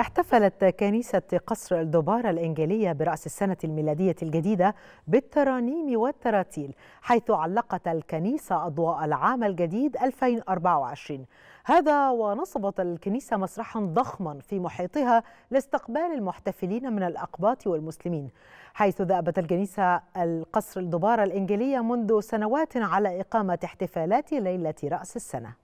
احتفلت كنيسة قصر الدبارة الإنجيلية برأس السنة الميلادية الجديدة بالترانيم والتراتيل حيث علقت الكنيسة أضواء العام الجديد 2024 هذا ونصبت الكنيسة مسرحا ضخما في محيطها لاستقبال المحتفلين من الأقباط والمسلمين حيث ذأبت الكنيسة القصر الدبارة الإنجيلية منذ سنوات على إقامة احتفالات ليلة رأس السنة